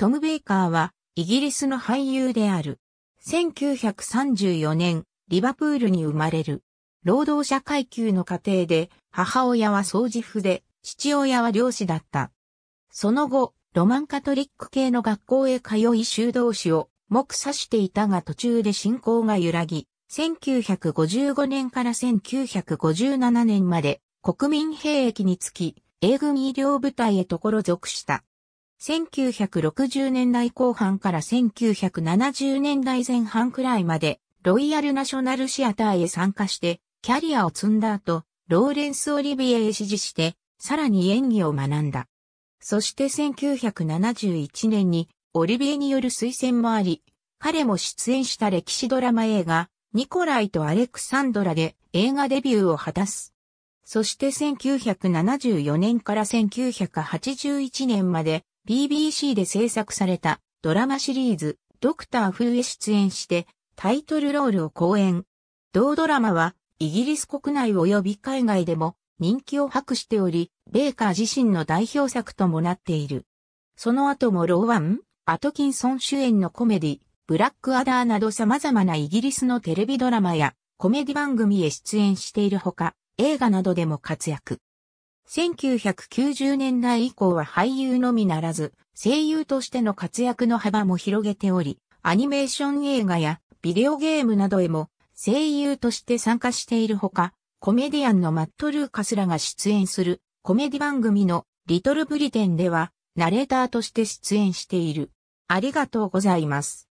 トム・ベイカーは、イギリスの俳優である。1934年、リバプールに生まれる。労働者階級の家庭で、母親は掃除婦で、父親は漁師だった。その後、ロマンカトリック系の学校へ通い修道士を目指していたが途中で信仰が揺らぎ、1955年から1957年まで国民兵役につき、英軍医療部隊へところ属した。1960年代後半から1970年代前半くらいまで、ロイヤルナショナルシアターへ参加して、キャリアを積んだ後、ローレンス・オリビエへ指示して、さらに演技を学んだ。そして1971年に、オリビエによる推薦もあり、彼も出演した歴史ドラマ映画、ニコライとアレクサンドラで映画デビューを果たす。そして1974年から1981年まで BBC で制作されたドラマシリーズドクター風へ出演してタイトルロールを講演。同ドラマはイギリス国内及び海外でも人気を博しており、ベーカー自身の代表作ともなっている。その後もローワン、アトキンソン主演のコメディ、ブラックアダーなど様々なイギリスのテレビドラマやコメディ番組へ出演しているほか、映画などでも活躍。1990年代以降は俳優のみならず、声優としての活躍の幅も広げており、アニメーション映画やビデオゲームなどへも声優として参加しているほか、コメディアンのマット・ルーカスらが出演するコメディ番組のリトルブリテンではナレーターとして出演している。ありがとうございます。